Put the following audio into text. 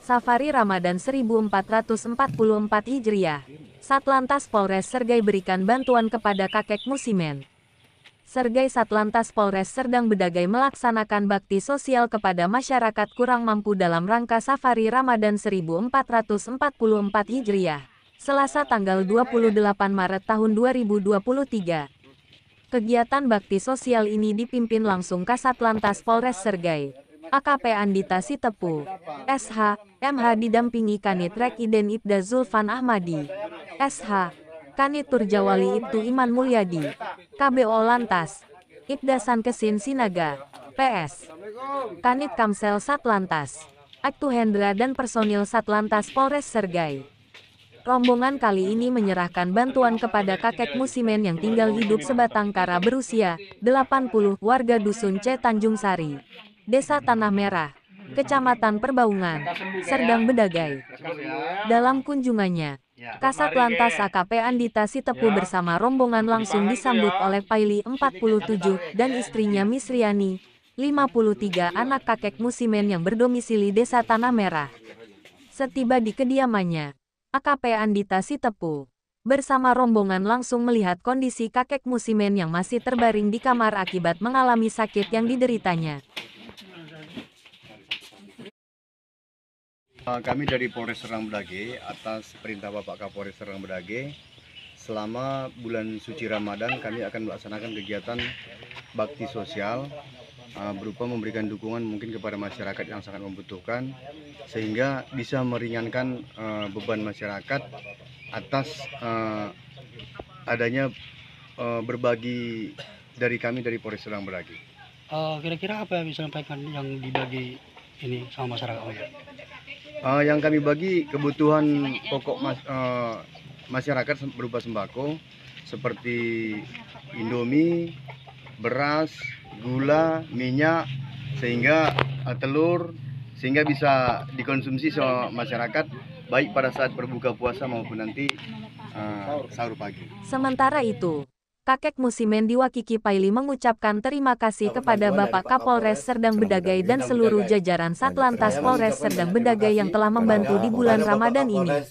Safari Ramadan 1444 Hijriah. Satlantas Polres Sergai berikan bantuan kepada kakek Musimen. Sergai Satlantas Polres Serdang Bedagai melaksanakan bakti sosial kepada masyarakat kurang mampu dalam rangka Safari Ramadan 1444 Hijriah. Selasa tanggal 28 Maret tahun 2023. Kegiatan bakti sosial ini dipimpin langsung Kasatlantas Polres Sergai. AKP Andita Sitepu, SH, MH didampingi Kanit Rekiden Ibda Zulfan Ahmadi, SH, Kanit Turjawali Ibtu Iman Mulyadi, KBO Lantas, Ibda Sankesin Sinaga, PS, Kanit Kamsel Satlantas, Aktu Hendra dan personil Satlantas Polres Sergai. Rombongan kali ini menyerahkan bantuan kepada kakek musimen yang tinggal hidup sebatang kara berusia 80 warga Dusun C Tanjung Sari. Desa Tanah Merah, Kecamatan Perbaungan, Serdang Bedagai. Dalam kunjungannya, ya, Kasat Lantas AKP ya. Andita Sitepu ya. bersama rombongan langsung disambut oleh Paili 47 dan istrinya Misriani, 53 iya. anak kakek musimen yang berdomisili Desa Tanah Merah. Setiba di kediamannya, AKP Andita Sitepu bersama rombongan langsung melihat kondisi kakek musimen yang masih terbaring di kamar akibat mengalami sakit yang dideritanya. Eh, kami dari Polres Serang Bedage atas perintah Bapak Kapolres Serang Bedage selama bulan suci Ramadan kami akan melaksanakan kegiatan bakti sosial eh, berupa memberikan dukungan mungkin kepada masyarakat yang sangat membutuhkan sehingga bisa meringankan eh, beban masyarakat atas adanya berbagi dari kami dari Polres Serang Bedage. Kira-kira apa yang disampaikan yang dibagi ini sama masyarakat? uh, yang kami bagi kebutuhan pokok mas, uh, masyarakat berupa sembako seperti indomie, beras, gula, minyak, sehingga uh, telur, sehingga bisa dikonsumsi sama masyarakat baik pada saat berbuka puasa maupun nanti uh, sahur pagi. Sementara itu, kakek Musimendi Wakiki Paili mengucapkan terima kasih kepada Bapak Kapolres Serdang Bedagai dan seluruh jajaran Satlantas Polres Serdang Bedagai yang telah membantu di bulan Ramadan ini.